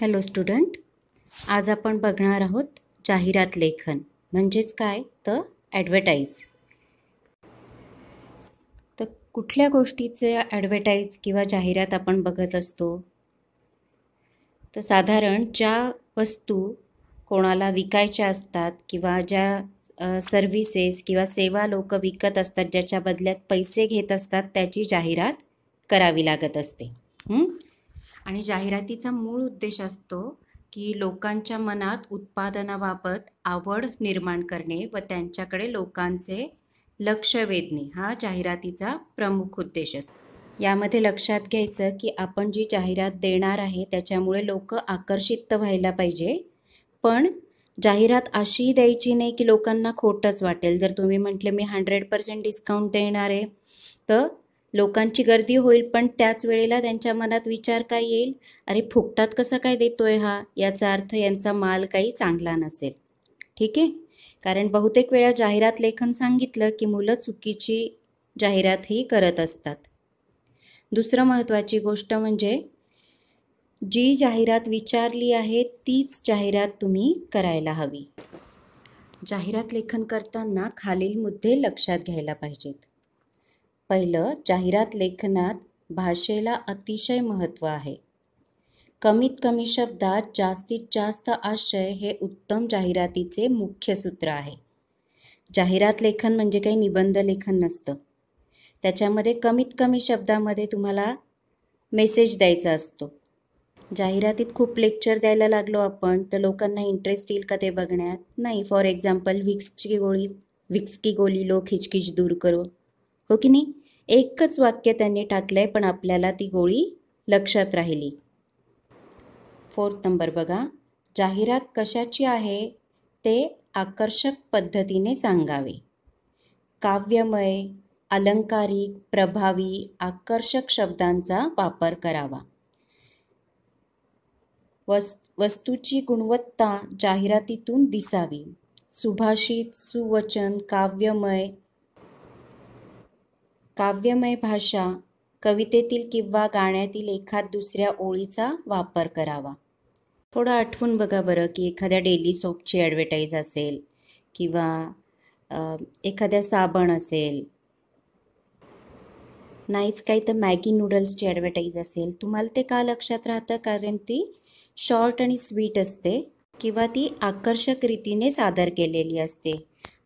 hello student आज आपण बघणार आहोत जाहिरात लेखन म्हणजेच काय तर ॲडव्हर्टाईज तर कुठल्या गोष्टीचे ॲडव्हर्टाईज किंवा जाहिरात आपण बघत असतो तर साधारण ज्या वस्तू कोणाला विकायच्या असतात किंवा ज्या सर्व्हिसेस किंवा सेवा लोक विकत असतात ज्याच्या बदल्यात पैसे घेत असतात त्याची जाहिरात करावी लागत असते आणि जाहिरातीचा मूळ उद्देश असतो की लोकांच्या मनात उत्पादनाबाबत आवड निर्माण करणे व त्यांच्याकडे लोकांचे लक्ष वेधणे हा जाहिरातीचा प्रमुख उद्देश असतो यामध्ये लक्षात घ्यायचं की आपण जी जाहिरात देणार आहे त्याच्यामुळे लोक आकर्षित तर व्हायला पाहिजे पण जाहिरात अशी द्यायची नाही की लोकांना खोटंच वाटेल जर तुम्ही म्हटले मी हंड्रेड पर्सेंट डिस्काउंट देणार आहे तर लोकांची गर्दी होईल पण त्याच वेळेला त्यांच्या मनात विचार काय येईल अरे फुकटात कसा काय देतोय हा याचा अर्थ यांचा माल काही चांगला नसेल ठीक आहे कारण बहुतेक वेळा जाहिरात लेखन सांगितलं की मुलं चुकीची जाहिरातही करत असतात दुसरं महत्त्वाची गोष्ट म्हणजे जी जाहिरात विचारली आहे तीच जाहिरात तुम्ही करायला हवी जाहिरात लेखन करताना खालील मुद्दे लक्षात घ्यायला पाहिजेत पहिलं जाहिरात लेखनात भाषेला अतिशय महत्त्व आहे कमीत कमी शब्दात जास्तीत जास्त आशय हे उत्तम जाहिरातीचे मुख्य सूत्र आहे जाहिरात लेखन म्हणजे काही निबंध लेखन नसतं त्याच्यामध्ये कमीत कमी शब्दामध्ये तुम्हाला मेसेज द्यायचा असतो जाहिरातीत खूप लेक्चर द्यायला लागलो आपण तर लोकांना इंटरेस्ट येईल का ते बघण्यात नाही फॉर एक्झाम्पल विक्सची गोळी विक्स की गोळी लो खिचखिच दूर करो हो की नाही एकच वाक्य त्यांनी टाकलं आहे पण आपल्याला ती गोळी लक्षात राहिली फोर्थ नंबर बघा जाहिरात कशाची आहे ते आकर्षक पद्धतीने सांगावे काव्यमय अलंकारिक प्रभावी आकर्षक शब्दांचा वापर करावा वस् वस्तूची गुणवत्ता जाहिरातीतून दिसावी सुभाषित सुवचन काव्यमय काव्यमय भाषा कवितेतील किंवा गाण्यातील एखाद दुसऱ्या ओळीचा वापर करावा थोडं आठवून बघा बरं की एखाद्या डेली सोपची ॲडव्हर्टाईज असेल किंवा एखाद्या साबण असेल नाहीच काही तर मॅगी नूडल्सची ॲडव्हर्टाईज असेल तुम्हाला ते का लक्षात राहतं कारण ती शॉर्ट आणि स्वीट असते किंवा ती आकर्षक रीतीने सादर केलेली असते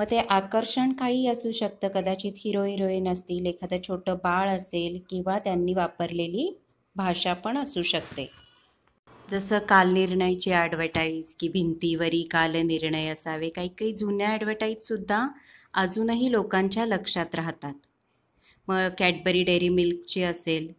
मग ते आकर्षण काही असू शकतं कदाचित हिरो हिरोईन असतील एखादं छोटं बाळ असेल किंवा त्यांनी वापरलेली भाषा पण असू शकते जसं कालनिर्णयची ॲडव्हर्टाईज की भिंतीवरी कालनिर्णय असावे काही काही जुन्या ॲडव्हर्टाईजसुद्धा अजूनही लोकांच्या लक्षात राहतात मग कॅडबरी डेअरी मिल्कची असेल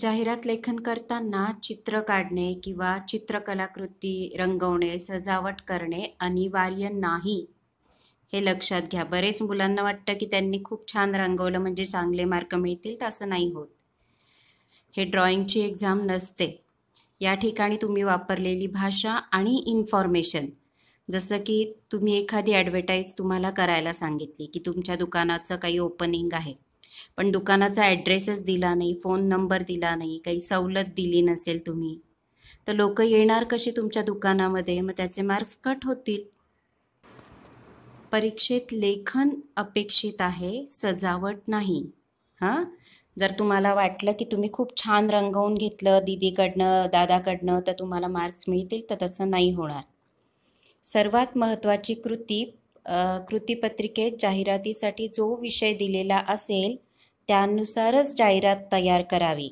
जाहिरात लेखन करताना चित्र काढणे किंवा चित्रकलाकृती रंगवणे सजावट करणे अनिवार्य नाही हे लक्षात घ्या बरेच मुलांना वाटतं की त्यांनी खूप छान रंगवलं म्हणजे चांगले मार्क मिळतील तसं नाही होत हे ड्रॉइंगची एक्झाम नसते या ठिकाणी तुम्ही वापरलेली भाषा आणि इन्फॉर्मेशन जसं की तुम्ही एखादी ॲडव्हर्टाईज तुम्हाला करायला सांगितली की तुमच्या दुकानाचं काही ओपनिंग आहे पण दुकानाचा ॲड्रेसच दिला नाही फोन नंबर दिला नाही काही सवलत दिली नसेल तुम्ही तर लोक येणार कशी तुमच्या दुकानामध्ये मग त्याचे मार्क्स कट होतील परीक्षेत लेखन अपेक्षित आहे सजावट नाही हां जर तुम्हाला वाटलं की तुम्ही खूप छान रंगवून घेतलं दिदीकडनं दादाकडनं तर तुम्हाला मार्क्स मिळतील तर तसं नाही होणार सर्वात महत्त्वाची कृती कृतीपत्रिकेत जाहिरातीसाठी जो विषय दिलेला असेल त्यानुसारच जाहिरात तयार करावी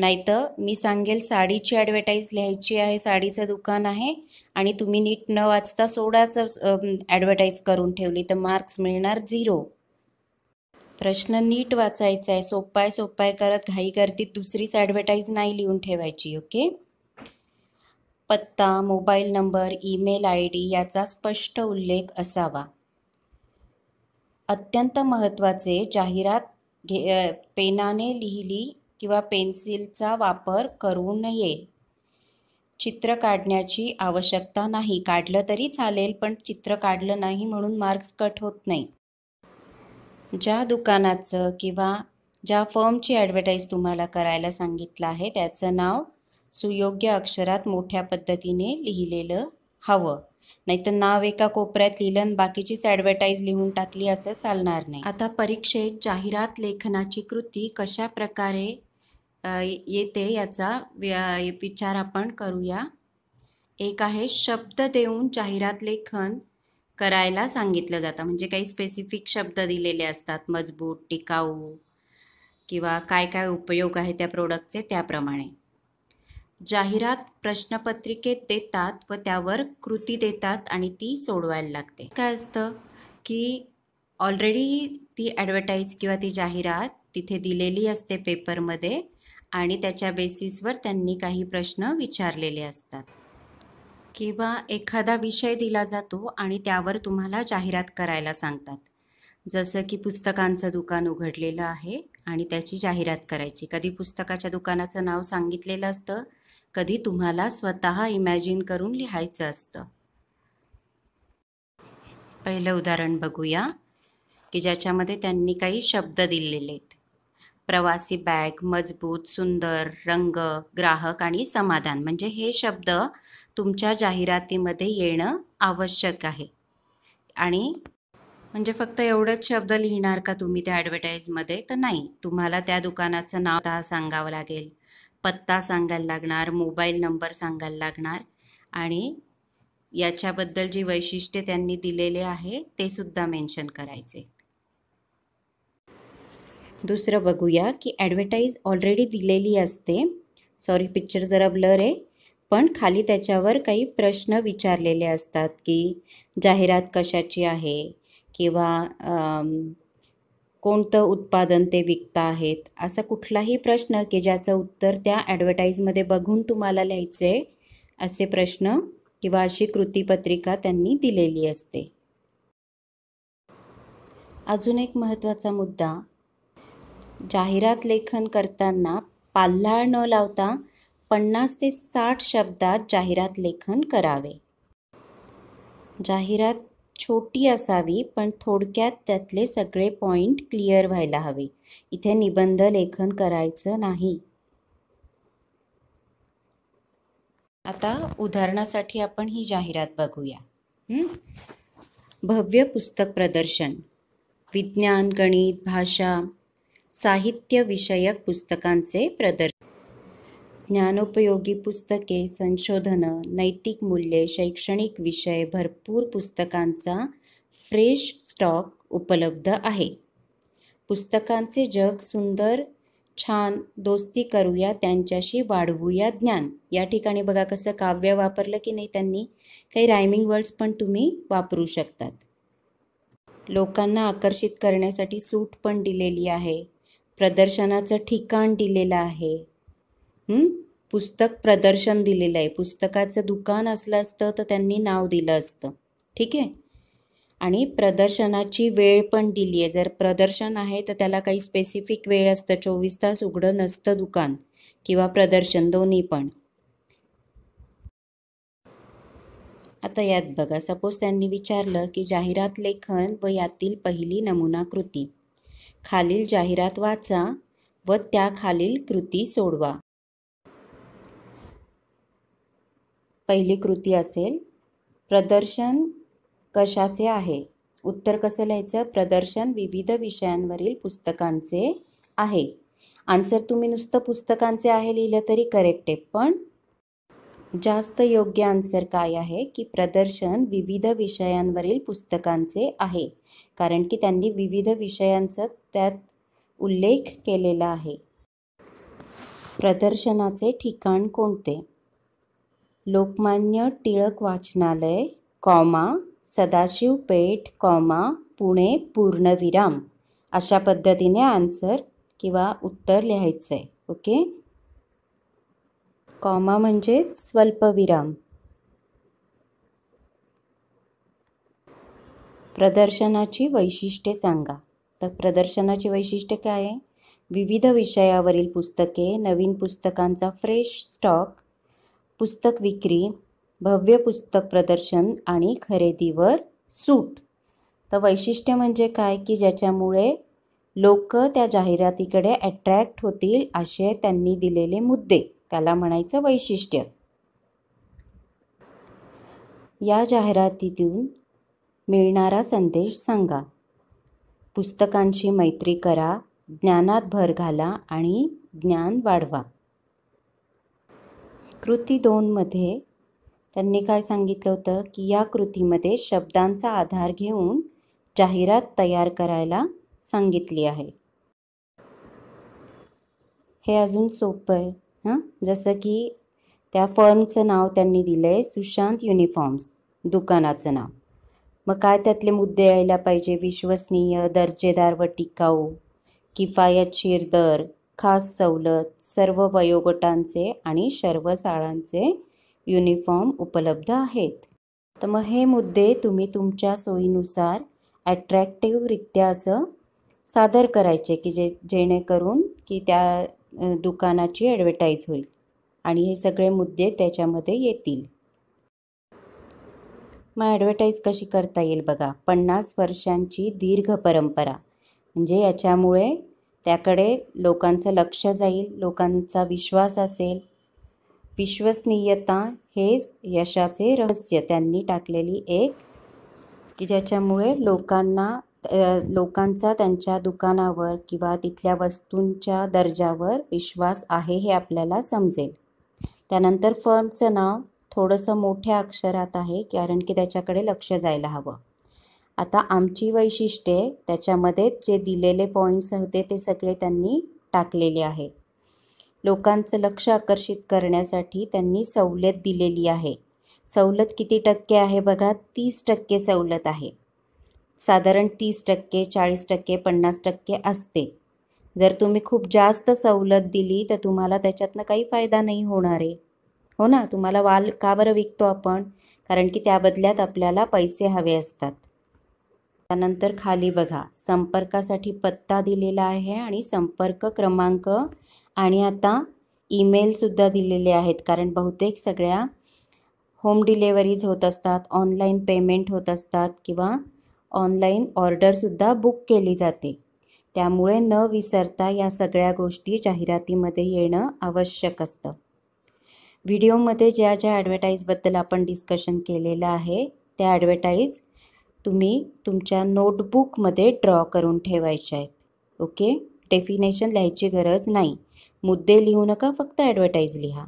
नाहीतर मी सांगेल साडीची ॲडव्हर्टाईज लिहायची आहे साडीचं दुकान आहे आणि तुम्ही नीट न वाचता सोडाचं ॲडव्हर्टाईज करून ठेवली तर मार्क्स मिळणार झिरो प्रश्न नीट वाचायचा आहे सोपाय सोपाय करत घाई करती दुसरीच ॲडव्हर्टाईज नाही लिहून ठेवायची ओके पत्ता mobile number email I D याचा स्पष्ट उल्लेख असावा अत्यंत महत्त्वाचे जाहिरात घे पेनाने लिहिली किंवा पेन्सिलचा वापर करू नये चित्र काढण्याची आवश्यकता नाही काढलं तरी चालेल पण चित्र काढलं नाही म्हणून मार्क्स कट होत नाही ज्या दुकानाचं किंवा ज्या फर्मची ॲडव्हर्टाईज तुम्हाला करायला सांगितलं आहे त्याचं नाव सुयोग्य अक्षरात मोठ्या पद्धतीने लिहिलेलं हवं नाहीतर नाव एका कोपऱ्यात लिहिलं बाकीचीच ॲडव्हर्टाईज लिहून टाकली असं चालणार नाही आता परीक्षेत जाहिरात लेखनाची कृती कशा प्रकारे येते याचा विचार आपण करूया एक आहे शब्द देऊन जाहिरात लेखन करायला सांगितलं जातं म्हणजे काही स्पेसिफिक शब्द दिलेले असतात मजबूत टिकाऊ किंवा काय काय उपयोग आहे त्या प्रोडक्टचे त्याप्रमाणे जाहिरात प्रश्नपत्रिकेत देतात व त्यावर कृती देतात आणि ती सोडवायला लागते काय असतं की ऑलरेडी ती ॲडव्हर्टाईज किंवा ती जाहिरात तिथे दिलेली असते पेपरमध्ये आणि त्याच्या बेसिसवर त्यांनी काही प्रश्न विचारलेले असतात किंवा एखादा विषय दिला जातो आणि त्यावर तुम्हाला जाहिरात करायला सांगतात जसं की पुस्तकांचं दुकान उघडलेलं आहे आणि त्याची जाहिरात करायची कधी पुस्तकाच्या दुकानाचं नाव सांगितलेलं असतं कधी तुम्हाला स्वतः इमॅजिन करून लिहायचं असतं पहिलं उदाहरण बघूया की ज्याच्यामध्ये त्यांनी काही शब्द दिलेले आहेत प्रवासी बॅग मजबूत सुंदर रंग ग्राहक आणि समाधान म्हणजे हे शब्द तुमच्या जाहिरातीमध्ये येणं आवश्यक आहे आणि म्हणजे फक्त एवढंच शब्द लिहिणार का तुम्ही त्या ॲडव्हर्टाईजमध्ये तर नाही तुम्हाला त्या दुकानाचं नाव सांगावं लागेल पत्ता सांगायला लागणार मोबाईल नंबर सांगायला लागणार आणि याच्याबद्दल जी वैशिष्ट्ये त्यांनी दिलेले आहे ते सुद्धा मेन्शन करायचे दुसरं बघूया की ॲडव्हर्टाईज ऑलरेडी दिलेली असते सॉरी पिक्चर जरा ब्लर आहे पण खाली त्याच्यावर काही प्रश्न विचारलेले असतात की जाहिरात कशाची आहे किंवा कोणतं उत्पादन ते विकता आहेत असा कुठलाही प्रश्न की ज्याचं उत्तर त्या ॲडव्हर्टाईजमध्ये बघून तुम्हाला लिहायचं आहे असे प्रश्न किंवा अशी कृतीपत्रिका त्यांनी दिलेली असते अजून एक महत्त्वाचा मुद्दा जाहिरात लेखन करताना पाल्हाळ न लावता पन्नास ते साठ शब्दात जाहिरात लेखन करावे जाहिरात छोटी असावी पण थोडक्यात त्यातले सगळे पॉईंट क्लिअर व्हायला हवे इथे निबंध लेखन करायचं नाही आता उदाहरणासाठी आपण ही जाहिरात बघूया भव्य पुस्तक प्रदर्शन विज्ञान गणित भाषा साहित्य विषयक पुस्तकांचे प्रदर्शन ज्ञानोपयोगी पुस्तके संशोधनं नैतिक मूल्ये शैक्षणिक विषय भरपूर पुस्तकांचा फ्रेश स्टॉक उपलब्ध आहे पुस्तकांचे जग सुंदर छान दोस्ती करूया त्यांच्याशी वाढवूया ज्ञान या ठिकाणी बघा कसं काव्य वापरलं की नाही त्यांनी काही रायमिंग वर्ड्स पण तुम्ही वापरू शकतात लोकांना आकर्षित करण्यासाठी सूट पण दिलेली आहे प्रदर्शनाचं ठिकाण दिलेलं आहे पुस्तक प्रदर्शन दिलेलं आहे पुस्तकाचं दुकान असलं असतं तर त्यांनी नाव दिलं असतं ठीक आहे आणि प्रदर्शनाची वेळ पण दिली आहे जर प्रदर्शन आहे तर त्याला काही स्पेसिफिक वेळ असतं चोवीस तास उघडं नसतं दुकान किंवा प्रदर्शन दोन्ही पण आता यात बघा सपोज त्यांनी विचारलं की जाहिरात लेखन व यातील पहिली नमुना कृती खालील जाहिरात वाचा व त्या खालील कृती सोडवा पहिली कृती असेल प्रदर्शन कशाचे आहे उत्तर कसं लिहायचं प्रदर्शन विविध विषयांवरील पुस्तकांचे आहे आन्सर तुम्ही नुसतं पुस्तकांचे आहे लिहिलं तरी करेक्ट आहे पण जास्त योग्य आन्सर काय आहे की प्रदर्शन विविध विषयांवरील पुस्तकांचे आहे कारण की त्यांनी विविध विषयांचा त्यात उल्लेख केलेला आहे प्रदर्शनाचे ठिकाण कोणते लोकमान्य टिळक वाचनालय कॉमा सदाशिव पेठ कॉमा पुणे पूर्णविराम अशा पद्धतीने आन्सर किंवा उत्तर लिहायचं आहे ओके कॉमा म्हणजे स्वल्पविराम प्रदर्शनाची वैशिष्ट्ये सांगा तर प्रदर्शनाची वैशिष्ट्ये काय आहे विविध विषयावरील पुस्तके नवीन पुस्तकांचा फ्रेश स्टॉक पुस्तक विक्री भव्य पुस्तक प्रदर्शन आणि खरेदीवर सूट तर वैशिष्ट्य म्हणजे काय की ज्याच्यामुळे लोक त्या जाहिरातीकडे अट्रॅक्ट होतील असे त्यांनी दिलेले मुद्दे त्याला म्हणायचं वैशिष्ट्य या जाहिरातीतून मिळणारा संदेश सांगा पुस्तकांची मैत्री करा ज्ञानात भर घाला आणि ज्ञान वाढवा कृती दोनमध्ये त्यांनी काय सांगितलं होतं की या कृतीमध्ये शब्दांचा आधार घेऊन जाहिरात तयार करायला सांगितली आहे हे अजून सोपं आहे हां जसं की त्या फर्मचं नाव त्यांनी दिलं आहे सुशांत युनिफॉर्म्स दुकानाचं नाव मग काय त्यातले मुद्दे यायला पाहिजे विश्वसनीय दर्जेदार व टिकाऊ किफायतशीर दर खास सवलत सर्व वयोगटांचे आणि सर्व शाळांचे युनिफॉर्म उपलब्ध आहेत तर मग हे मुद्दे तुम्ही तुमच्या सोयीनुसार ॲट्रॅक्टिव्हरित्या असं सादर करायचे की जे जेणेकरून की त्या दुकानाची ॲडव्हर्टाईज होईल आणि हे सगळे मुद्दे त्याच्यामध्ये येतील मग ॲडव्हर्टाईज कशी करता येईल बघा पन्नास वर्षांची दीर्घ परंपरा म्हणजे याच्यामुळे त्याकडे लोकांचं लक्ष जाईल लोकांचा विश्वास असेल विश्वसनीयता हेच यशाचे रहस्य त्यांनी टाकलेली एक की ज्याच्यामुळे लोकांना लोकांचा त्यांच्या दुकानावर किंवा तिथल्या वस्तूंच्या दर्जावर विश्वास आहे हे आपल्याला समजेल त्यानंतर फर्मचं नाव थोडंसं मोठ्या अक्षरात आहे कारण की त्याच्याकडे लक्ष जायला हवं आता आमची वैशिष्ट्ये त्याच्यामध्ये जे दिलेले पॉईंट्स होते ते सगळे त्यांनी टाकलेले आहेत लोकांचं लक्ष आकर्षित करण्यासाठी त्यांनी सवलत दिलेली आहे सवलत किती टक्के आहे बघा तीस टक्के सवलत आहे साधारण तीस टक्के चाळीस टक्के पन्नास टक्के असते जर तुम्ही खूप जास्त सवलत दिली तर तुम्हाला त्याच्यातनं काही फायदा नाही होणार आहे हो ना तुम्हाला वाल का बरं विकतो आपण कारण की त्याबदल्यात आपल्याला पैसे हवे असतात त्यानंतर खाली बघा संपर्कासाठी पत्ता दिलेला आहे आणि संपर्क क्रमांक आणि आता ईमेलसुद्धा दिलेले आहेत कारण बहुतेक सगळ्या होम डिलेवरीज होत असतात ऑनलाईन पेमेंट होत असतात किंवा ऑनलाईन ऑर्डरसुद्धा बुक केली जाते त्यामुळे न विसरता या सगळ्या गोष्टी जाहिरातीमध्ये येणं आवश्यक असतं व्हिडिओमध्ये ज्या ज्या ॲडव्हर्टाईजबद्दल आपण डिस्कशन केलेलं आहे त्या ॲडव्हर्टाईज तुम्ही तुमच्या नोटबुकमध्ये ड्रॉ करून ठेवायचे आहेत ओके डेफिनेशन लिहायची गरज नाही मुद्दे लिहू नका फक्त ॲडव्हर्टाईज लिहा